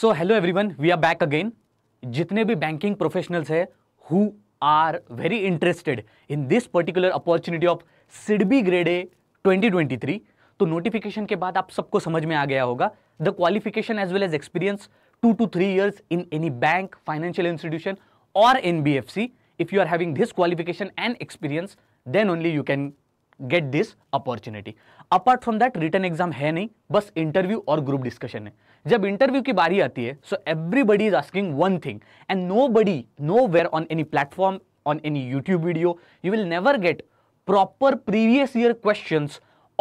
So hello everyone we are back again जितने भी banking professionals है who are very interested in this particular opportunity of SIDBI grade A 2023 तो notification के बाद आप सबको समझ में आ गया होगा the qualification as well as experience two to three years in any bank financial institution F C if you are having this qualification and experience then only you can get this opportunity apart from that written exam है नहीं बस interview और group discussion है जब interview की बारी आती है so everybody is asking one thing and nobody nowhere on any platform on any YouTube video you will never get proper previous year question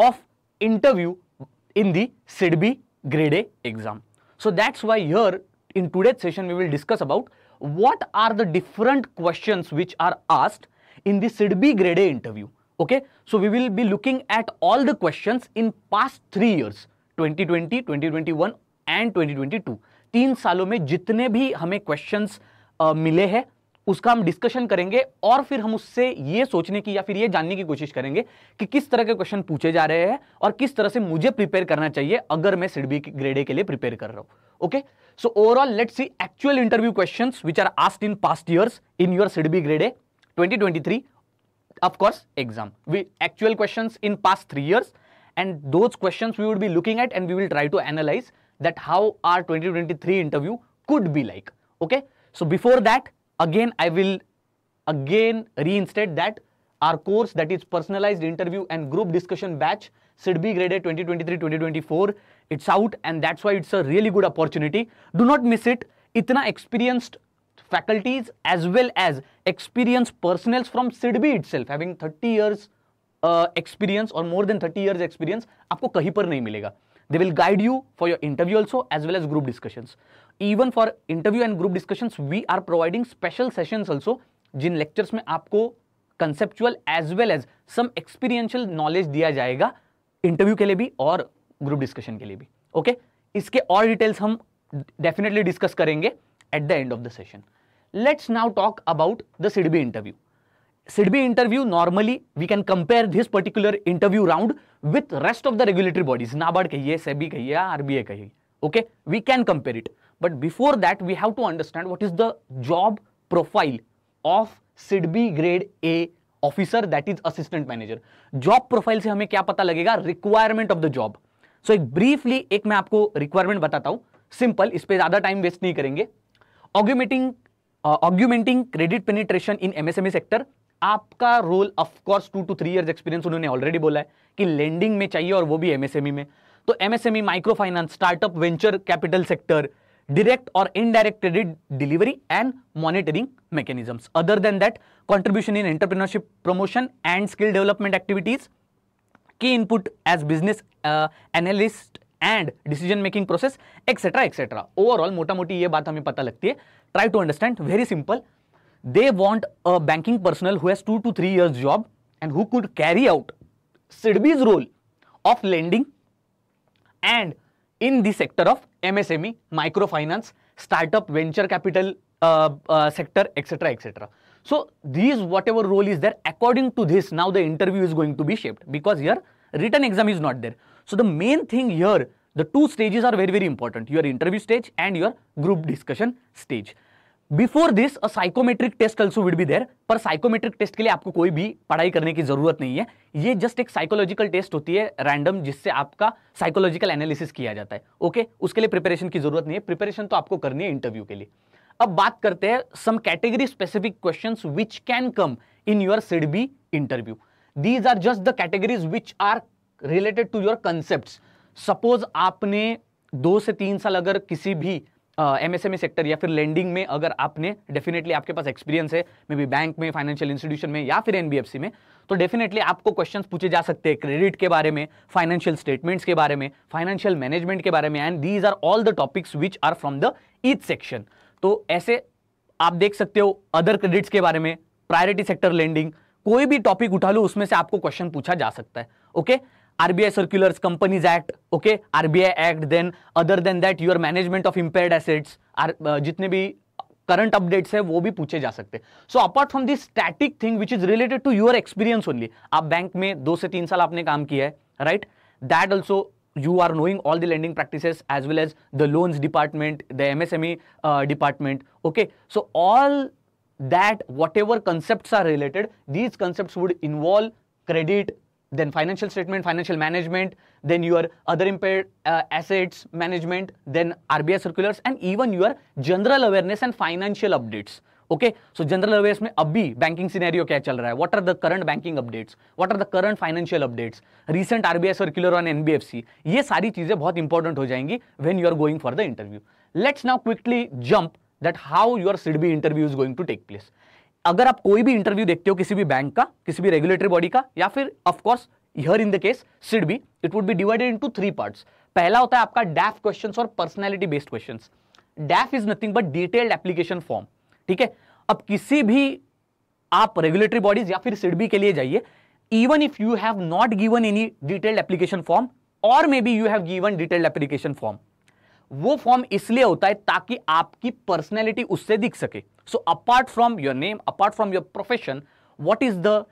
of interview in the SIDBI grade A exam so that's why yeah in today session we will discuss about what are the different question which are asked in the SIDBI grade A interview okay so we will be looking at all the question in past three years twenty twenty twenty twenty one and 2022 तीन सालों में जितने भी हमें question मिले हैं उसका हम डिस्कशन करेंगे और फिर हम उससे ये सोचने की या फिर ये जानने की कोशिश करेंगे कि किस तरह के क्वेश्चन पूछे जा रहे हैं और किस तरह से मुझे प्रिपेयर करना चाहिए अगर मैं सिडबी ग्रेडे के लिए प्रिपेयर कर रहा हूं okay so overall let's see actual interview questions which are asked in past years in your SIDBI grade A twenty twenty of course exam we actual question in past three years and those question we would be looking at and we will try to analyse that how our 2023 interview could be like. Okay. So before that, again, I will again reinstate that our course that is personalized interview and group discussion batch should be graded 2023-2024. It's out and that's why it's a really good opportunity. Do not miss it. Itna experienced faculties as well as experienced personals from SIDBI itself having 30 years uh, experience or more than 30 years experience आपको कहीं पर नहीं मिलेगा They will guide you for your interview also as well as group discussions. Even for interview and group discussions, we are providing special sessions also जिन lectures में आपको conceptual as well as some experiential knowledge दिया जाएगा interview के लिए भी और group discussion के लिए भी ओके okay? इसके और डिटेल्स हम डेफिनेटली डिस्कस करेंगे at the end of the session let's now talk about the SIDBI interview SIDBI interview, normally we can compare this particular interview round with rest of the regulatory bodies. NABARD kahiye, SEBI kahiye, RBA kahiye. Okay, we can compare it. But before that, we have to understand what is the job profile of SIDBI grade A officer that is assistant manager job profile से हमें क्या पता लगेगा requirement of the job so एक briefly एक मैं आपको requirement बताता हूं सिंपल इस पर ज्यादा टाइम वेस्ट नहीं करेंगे augmenting augmenting credit penetration in MSME sector आपका role of course two to three years experience उन्होंने ऑलरेडी बोला है कि लेंडिंग में चाहिए और वो भी एमएसएमई e में तो MSME micro finance startup venture capital sector direct और indirect credit delivery and monitoring mechanisms other than that contribution in entrepreneurship promotion and skill development activities की input as business analyst and decision making process etcetera etcetera overall मोटा मोटी ये बात हमें पता लगती है try to understand very simple they want a banking personnel who has two to three years job and who could carry out SIDBI's role of lending and in the sector of MSME, microfinance, startup, venture capital uh, uh, sector, etc., etc. So these whatever role is there, according to this, now the interview is going to be shaped because here written exam is not there. So the main thing here, the two stages are very, very important, your interview stage and your group discussion stage. Before this a psychometric test also will be there पर psychometric test के लिए आपको कोई भी पढ़ाई करने की जरूरत नहीं है ये जस्ट एक साइकोलॉजिकल टेस्ट होती है रैंडम जिससे आपका साइकोलॉजिकल एनालिसिस किया जाता है ओके okay? उसके लिए प्रिपरेशन की जरूरत नहीं है प्रिपरेशन तो आपको करनी है इंटरव्यू के लिए अब बात करते हैं some category specific question which can come in your SIDBI interview these are just the categories which are related to your concept suppose आपने दो से तीन साल अगर किसी भी एमएसएमई सेक्टर e या फिर लेंडिंग में अगर आपने डेफिनेटली आपके पास एक्सपीरियंस है मे बी बैंक में फाइनेंशियल इंस्टीट्यूशन में या फिर एनबीएफसी में तो डेफिनेटली आपको क्वेश्चंस पूछे जा सकते हैं क्रेडिट के बारे में फाइनेंशियल स्टेटमेंट्स के बारे में फाइनेंशियल मैनेजमेंट के बारे में and these are all the topics which are from the each section तो ऐसे आप देख सकते हो अदर क्रेडिट्स के बारे में प्रायोरिटी सेक्टर लेंडिंग कोई भी टॉपिक उठा लो उसमें से आपको क्वेश्चन पूछा जा सकता है okay RBI circulars companies act okay RBI act then other than that your management of impaired assets जितने भी करंट अपडेट्स है वो भी पूछे जा सकते हैं so apart from this static thing which is related to your experience only आप बैंक में दो से तीन साल आपने काम किया है right that also you are knowing all the landing practices as well as the loans department the MSME department okay so all that whatever concept are related these concept would involve credit then financial statement, financial management, then your other impaired uh, assets management, then RBI circulars, and even your general awareness and financial updates. Okay so general awareness में अभी banking scenario क्या चल रहा है what are the current banking updates what are the current financial updates recent RBI circular on NBFC ये सारी चीजें बहुत इंपॉर्टेंट हो जाएंगी when you are going for the interview let's now quickly jump that how your SIDBI interview is going to take place अगर आप कोई भी इंटरव्यू देखते हो किसी भी बैंक का किसी भी रेगुलेटरी बॉडी का या फिर of course here in the case SIDBI it would be divided into three parts पहला होता है आपका डैफ क्वेश्चंस और personality based question DAF is nothing but detailed application form ठीक है अब किसी भी आप रेगुलेटरी बॉडीज या फिर सिडबी के लिए जाइए even if you have not given any detailed application form और maybe you have given detailed application form वो फॉर्म इसलिए होता है ताकि आपकी पर्सनैलिटी उससे दिख सके So apart from your name, apart from your profession, what is the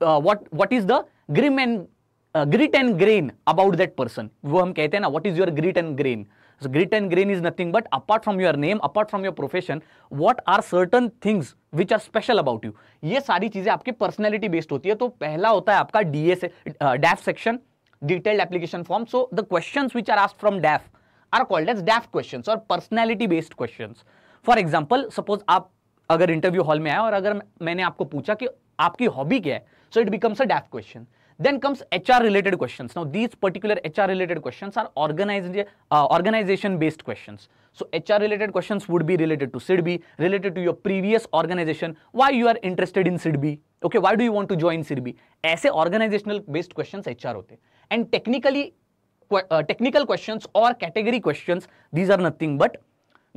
uh, what what is the grim and uh, grit and grain about that person? वो हम कहते हैं ना what is your grit and grain? So grit and grain is nothing but apart from your name, apart from your profession, what are certain things which are special about you? ये सारी चीजें आपकी personality based होती है तो पहला होता है आपका DAS DAF section detailed application form. So the questions which are asked from DAF are called as DAF questions or personality based questions. For example suppose आप अगर इंटरव्यू हॉल में आए और अगर मैंने आपको पूछा कि आपकी हॉबी क्या है so it becomes a def question then comes H R related question now these particular H R related question are organize organization based question so H R related question would be related to SIDBI related to your previous organization why you are interested in SIDBI okay why do you want to join SIDBI ऐसे organizational based question H R होते and technically technical question और category question these are nothing but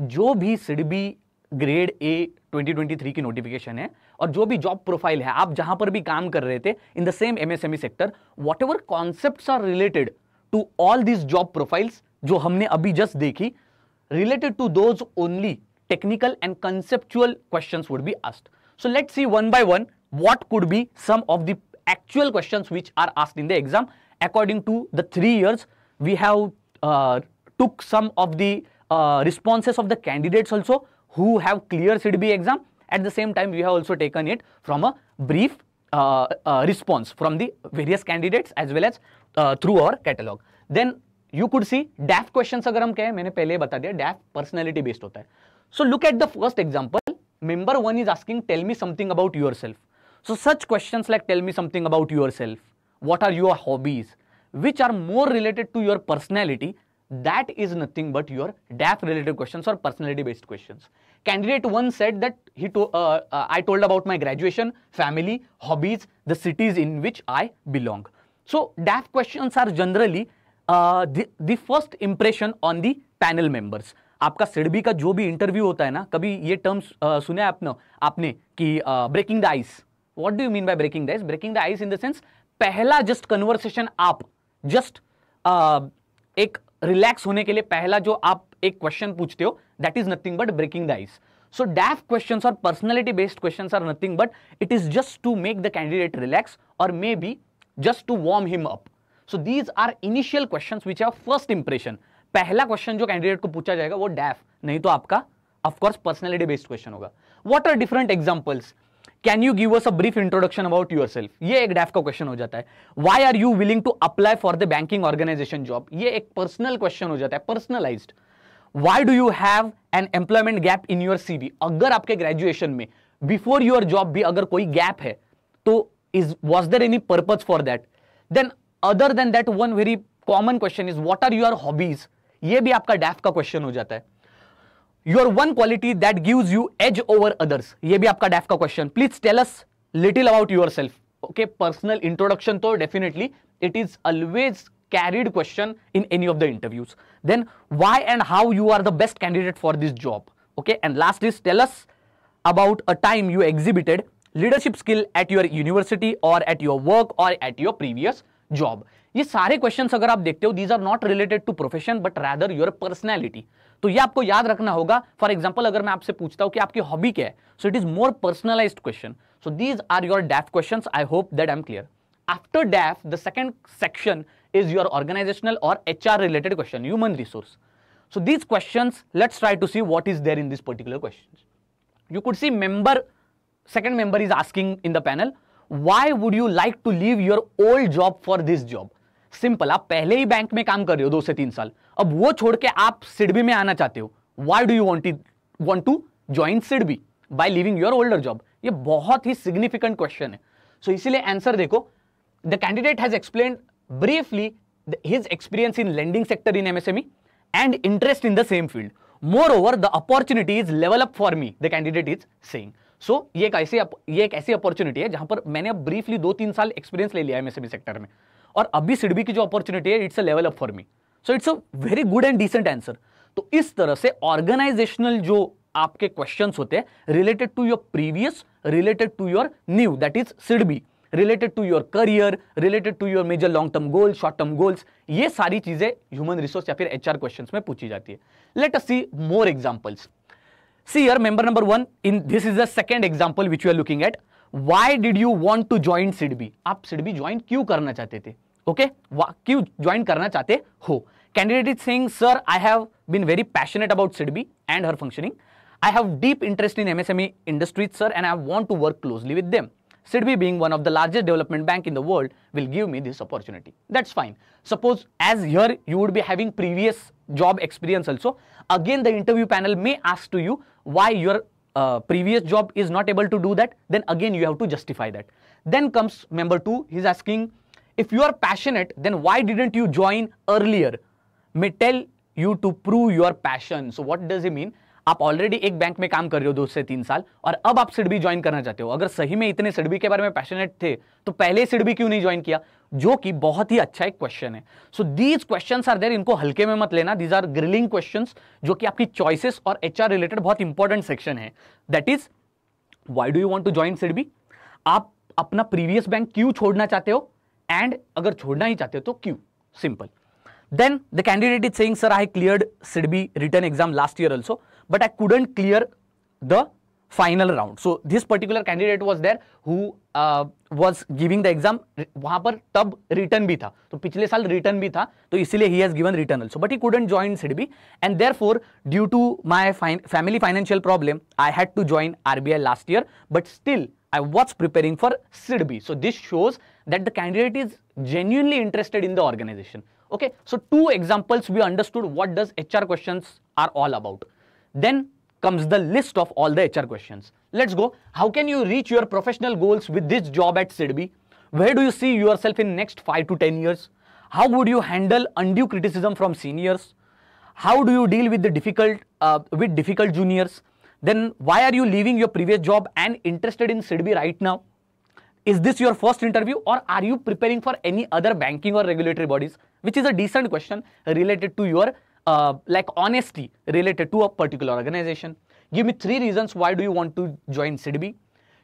जो भी SIDBI grade A 2023 की notification है और जो भी जॉब प्रोफाइल है आप जहां पर भी काम कर रहे थे in the same MSME sector whatever are related to all this job profiles जो हमने अभी जस्ट देखी related to those only technical and conceptual question would be asked so let see one by one what could be some of the actual question which are asked in the exam according to the three years we have took some of the Uh, responses of the candidates also who have clear CDB exam. At the same time, we have also taken it from a brief uh, uh, response from the various candidates as well as uh, through our catalog. Then you could see DAF questions अगर हम कहें मैंने पहले बता दिया DAF personality based होता है. So look at the first example. Member one is asking tell me something about yourself. So such questions like tell me something about yourself. What are your hobbies? Which are more related to your personality that is nothing but your DAF related questions or personality based questions. Candidate one said that he to, uh, uh, I told about my graduation, family, hobbies, the cities in which I belong. So DAF questions are generally uh, the, the first impression on the panel members. आपका सिडबी का जो भी interview होता है ना कभी ये terms सुने आपने आपने कि breaking the ice what do you mean by breaking the ice breaking the ice in the sense पहला जस्ट कन्वर्सेशन आप जस्ट एक रिलैक्स होने के लिए पहला जो आप एक क्वेश्चन पूछते हो that is nothing but breaking the ice so DAF question और personality based question are nothing but it is just to make the candidate relax और maybe just to warm him up so these are initial question which are first impression पहला question जो candidate को पूछा जाएगा वो DAF नहीं तो आपका ऑफकोर्स पर्सनैलिटी बेस्ड क्वेश्चन होगा what are different examples can you give us a brief introduction about yourself ये एक डैफ का क्वेश्चन हो जाता है why are you willing to apply for the banking organization job ये एक personal question हो जाता है personalized why do you have an employment gap in your CV अगर आपके ग्रेजुएशन में बिफोर यूर जॉब भी अगर कोई गैप है तो is was there any purpose for that then other than that one very common question is what are your hobbies ये भी आपका डैफ का क्वेश्चन हो जाता है your one quality that gives you edge over others ये भी आपका डेफ का question please tell us little about yourself okay personal introduction तो definitely it is always carried question in any of the interviews then why and how you are the best candidate for this job okay and last is tell us about a time you exhibited leadership skill at your university और at your work और at your previous job ये सारे question अगर आप देखते हो these are not related to profession but rather your personality तो ये आपको याद रखना होगा फॉर एग्जाम्पल अगर मैं आपसे पूछता हूं कि आपकी हॉबी क्या है so it is more personalize question so these are your def question I hope that I am clear after def the second section is your organizational or H R related question human resource so these question let's try to see what is there in this particular question you could see member second member is asking in the panel why would you like to leave your old job for this job simple आप पहले ही bank में काम कर रहे हो दो से तीन साल अब वो छोड़ के आप सिडबी में आना चाहते हो why do you want want to join SIDBI by living your older job ये बहुत ही सिग्निफिकेंट क्वेश्चन है सो so, इसीलिए आंसर देखो the candidate has explain briefly his experience in lending sector in MSME and interest in the same field moreover the opportunity is level up for me the candidate is saying so ये एक ऐसी ये एक ऐसी opportunity है जहां पर मैंने अब ब्रीफली दो तीन साल एक्सपीरियंस ले लिया एमएसएमई सेक्टर e में और अभी सिडबी की जो अपॉर्चुनिटी है it's a level up for me so it's a very good and decent answer तो इस तरह से ऑर्गेनाइजेशनल जो आपके क्वेश्चन होते हैं related to your previous related to your new that is SIDBI related to your career related to your major long term goals short term goals ये सारी चीजें ह्यूमन रिसोर्स या फिर एचआर क्वेश्चंस में पूछी जाती है let us see more examples see here member number one in this is the second example which you are looking at why did you want to join SIDBI आप SIDBI join क्यों करना चाहते थे ओके you join? करना चाहते हो candidate is saying sir I have been very passionate about SIDBI and her I have deep interest in MSME industries, sir, and I want to work closely with them. SIDBI being one of the largest development bank in the world will give me this opportunity. That's fine. Suppose as here you would be having previous job experience also. Again, the interview panel may ask to you why your uh, previous job is not able to do that. Then again, you have to justify that. Then comes member two. He's asking if you are passionate then why didn't you join earlier may tell you to prove your passion so what does he mean आप already एक bank में काम कर रहे हो दो से तीन साल और अब आप सिडबी ज्वाइन करना चाहते हो अगर सही में इतने सिडबी के बारे में पैशनेट थे तो पहले सिडबी क्यों नहीं ज्वाइन किया जो कि बहुत ही अच्छा एक क्वेश्चन है so these question are there इनको हल्के में मत लेना दीज आर ग्रिलिंग क्वेश्चन जो कि आपकी चॉइसिस और एच रिलेटेड बहुत इंपॉर्टेंट सेक्शन है that is why do you want to join SIDBI आप अपना प्रीवियस बैंक क्यों छोड़ना चाहते हो एंड अगर छोड़ना ही चाहते हो तो क्यों simple then the candidate is saying sir I clear SIDBI written exam last year also but I couldn't clear the final round so this particular candidate was there who was giving the exam वहां पर तब return भी था तो पिछले साल return भी था तो इसलिए ही has given written also but he couldn't join SIDBI and therefore due to my family financial problem I had to join R B I last year but still I was preparing for SIDB. So this shows that the candidate is genuinely interested in the organization. Okay, so two examples we understood what does HR questions are all about. Then comes the list of all the HR questions. Let's go. How can you reach your professional goals with this job at SIDB? Where do you see yourself in next 5 to 10 years? How would you handle undue criticism from seniors? How do you deal with the difficult uh, with difficult juniors? then why are you leaving your previous job and interested in SIDBI right now? Is this your first interview or are you preparing for any other banking or regulatory bodies? Which is a decent question related to your uh, like honesty related to a particular organization. Give me three reasons why do you want to join SIDBI.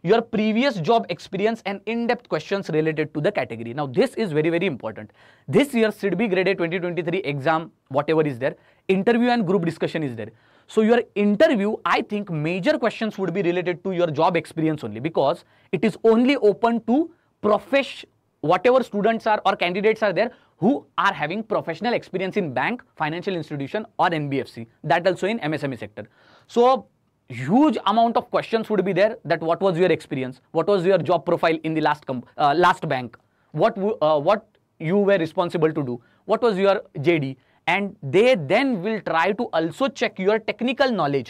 Your previous job experience and in-depth questions related to the category. Now this is very very important. This year SIDBI grade A 2023 exam whatever is there, interview and group discussion is there. So your interview, I think major questions would be related to your job experience only because it is only open to profesh whatever students are or candidates are there who are having professional experience in bank, financial institution or NBFC that also in MSME sector. So huge amount of questions would be there that what was your experience, what was your job profile in the last, uh, last bank, what, uh, what you were responsible to do, what was your JD and they then will try to also check your technical knowledge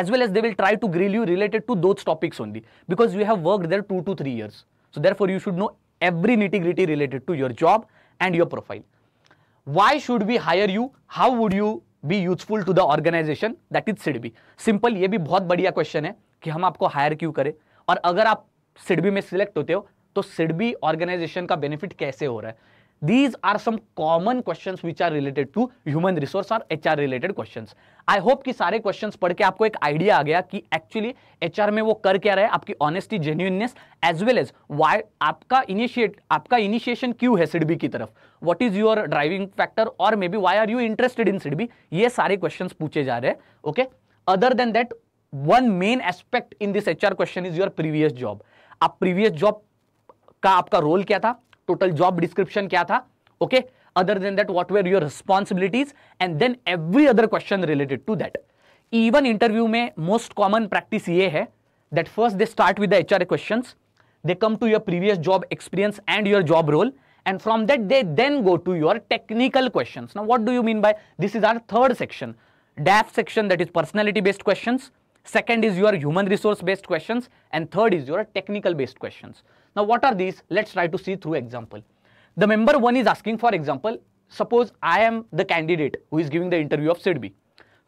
as well as they will try to grill you related to those topics only because you have worked there 2 to 3 years so therefore you should know every nitty gritty related to your job and your profile why should we hire you how would you be useful to the organization that is SIDBI simple ये भी बहुत बढ़िया question है कि हम आपको higher क्यों करें और अगर आप सिडबी में सिलेक्ट होते हो तो सिडबी ऑर्गेनाइजेशन का बेनिफिट कैसे हो रहा है these are some common questions which are related to human resource or HR related questions. I hope कि सारे questions पढ़ के आपको एक idea आ गया कि actually HR में वो कर क्या रहा है आपकी honesty, genuineness as well as why आपका initiate आपका initiation क्यों है सिडबी की तरफ what is your driving factor or maybe why are you interested in SIDBI ये सारे questions पूछे जा रहे हैं okay other than that one main aspect in this HR question is your previous job आप previous job का आपका role क्या था total job description kya tha okay other than that what were your responsibilities and then every other question related to that even interview mein most common practice ye hai that first they start with the hr questions they come to your previous job experience and your job role and from that they then go to your technical questions now what do you mean by this is our third section DAF section that is personality based questions second is your human resource based questions and third is your technical based questions Now what are these? Let's try to see through example. The member one is asking for example, suppose I am the candidate who is giving the interview of SIDBI.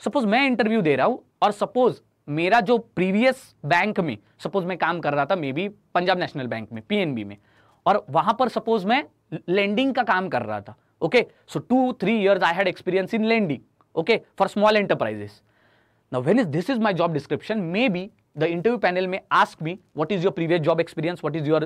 suppose मैं interview दे रहा हूँ और suppose मेरा जो previous bank में suppose मैं काम कर रहा था maybe punjab national bank bank में पीएनबी में और वहां पर सपोज मैं लेंडिंग का काम कर रहा था okay so two three years I had experience in lending okay for small enterprises now when is this is my job description maybe the interview panel may ask me what is your previous job experience, what is your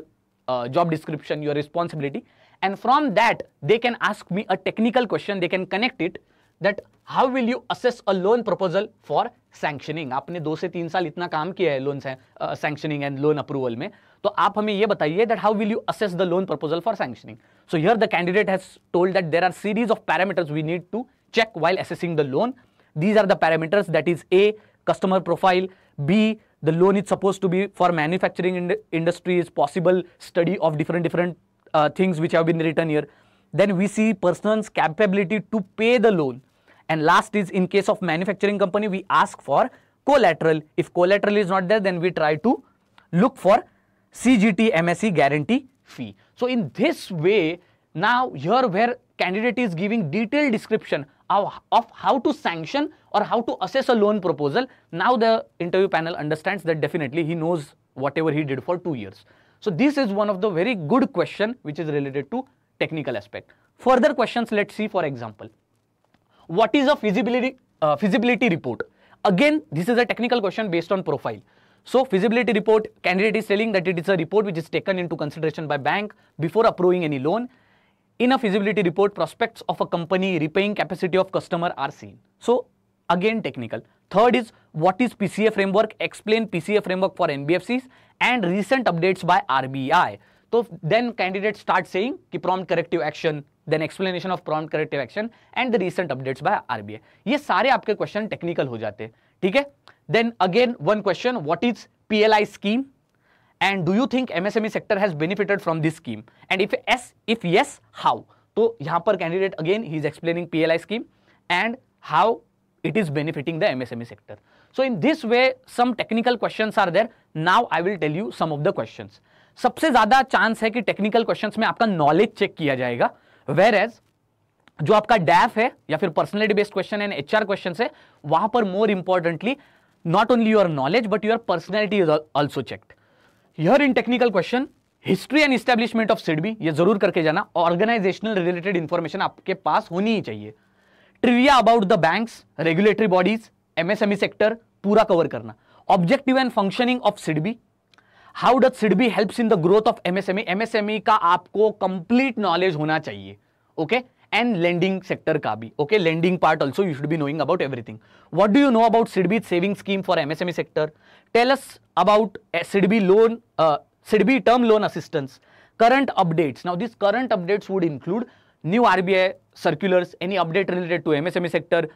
uh, job description, your responsibility and from that they can ask me a technical question, they can connect it that how will you assess a loan proposal for sanctioning? आपने दो से तीन साल इतना काम किया है loan sanctioning and loan approval में तो आप हमें ये बताइए that how will you assess the loan proposal for sanctioning so here the candidate has told that there are series of parameters we need to check while assessing the loan these are the parameters that is a customer profile B the loan is supposed to be for manufacturing ind industry is possible study of different different uh, things which have been written here then we see person's capability to pay the loan and last is in case of manufacturing company we ask for collateral if collateral is not there then we try to look for cgt mse guarantee fee so in this way now here where candidate is giving detailed description of how to sanction or how to assess a loan proposal, now the interview panel understands that definitely he knows whatever he did for two years. So this is one of the very good question which is related to technical aspect. Further questions, let's see for example, what is a feasibility, uh, feasibility report? Again, this is a technical question based on profile. So feasibility report, candidate is telling that it is a report which is taken into consideration by bank before approving any loan. in a feasibility report prospects of a company repaying capacity of customer are seen so again technical third is what is pca framework explain pca framework for nbfcs and recent updates by rbi so then candidate start saying ki prompt corrective action then explanation of prompt corrective action and the recent updates by rbi ye sare aapke question technical ho jate हैं theek hai then again one question what is pli scheme and do you think MSME sector has benefited from this scheme and if yes if yes how तो यहां पर candidate again he is explaining PLI scheme and how it is benefiting the MSME sector so in this way some technical question are there now I will tell you some of the question सबसे ज्यादा chance है कि technical question में आपका knowledge check किया जाएगा where as जो आपका डैफ है या फिर personality based question and H R question है वहां पर more importantly not only your knowledge but your personality is also checked here in technical question history and establishment of SIDBI ये जरूर करके जाना ऑर्गेनाइजेशनल रिलेटेड इंफॉर्मेशन आपके पास होनी ही चाहिए trivia about the banks regulatory bodies MSME sector पूरा cover करना objective and functioning of SIDBI how does SIDBI helps in the growth of MSME MSME का आपको कंप्लीट नॉलेज होना चाहिए okay okay? And lending sector का भी okay lending part also you should be knowing about everything what do you know about SIDBI saving scheme for MSME sector tells about SIDBI loan SIDBI term loan assistance current updates. Now, these current updates would include new RBI circulars, any update related to MSME sector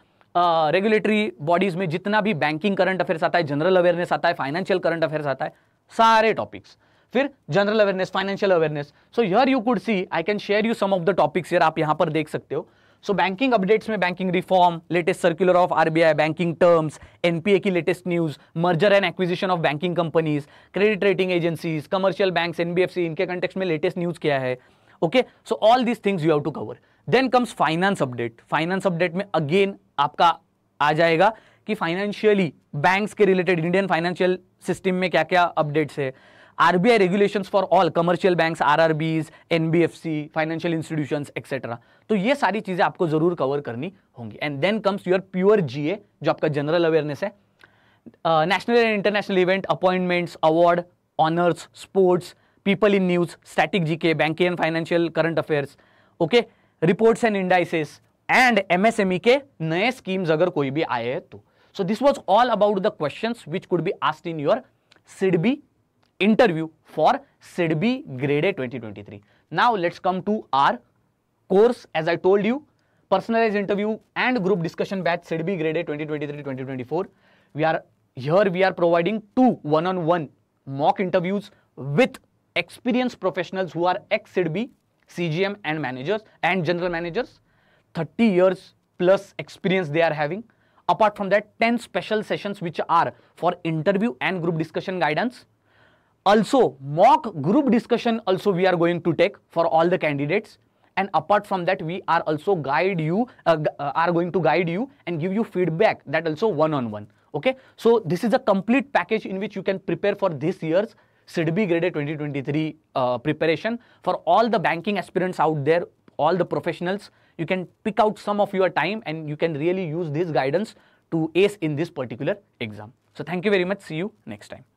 regulatory bodies में जितना भी banking current affairs आता है general awareness आता है financial current affairs आता है सारे टॉपिक्स फिर general awareness financial awareness so yeah you could see I can share you some of the topics यार आप यहाँ पर देख सकते हो सो बैंकिंग अपडेट्स में banking reform latest circular of RBI banking terms NPA की latest news merger and acquisition of banking companies credit rating agencies commercial banks NBFC इनके कंटेक्स में लेटेस्ट न्यूज क्या है okay so all these things you have to cover then comes finance update finance update में again आपका आ जाएगा कि financially banks के रिलेटेड इंडियन फाइनेंशियल सिस्टम में क्या क्या अपडेट्स है RBI regulations for all commercial banks, RRBs, NBFC, financial institutions, etcetera तो ये सारी चीजें आपको जरूर कवर करनी होंगी and then comes your pure GA जो आपका जनरल अवेयरनेस है national and international event appointments award honours sports people in news static GK banking and financial current affairs okay reports and indices and MSME के नए schemes अगर कोई भी आए हैं तो so this was all about the question which could be asked in your SIDBI interview for SIDBI grade A 2023. Now let's come to our course as I told you personalized interview and group discussion batch SIDBI grade A 2023-2024. We are here we are providing two one-on-one -on -one mock interviews with experienced professionals who are ex-SIDBI, CGM and managers and general managers. 30 years plus experience they are having. Apart from that, 10 special sessions which are for interview and group discussion guidance. Also, mock group discussion also we are going to take for all the candidates. And apart from that, we are also guide you, uh, uh, are going to guide you and give you feedback that also one-on-one. okay. So, this is a complete package in which you can prepare for this year's SIDBI Grade 2023 uh, preparation for all the banking aspirants out there, all the professionals. You can pick out some of your time and you can really use this guidance to ace in this particular exam. So thank you very much. See you next time.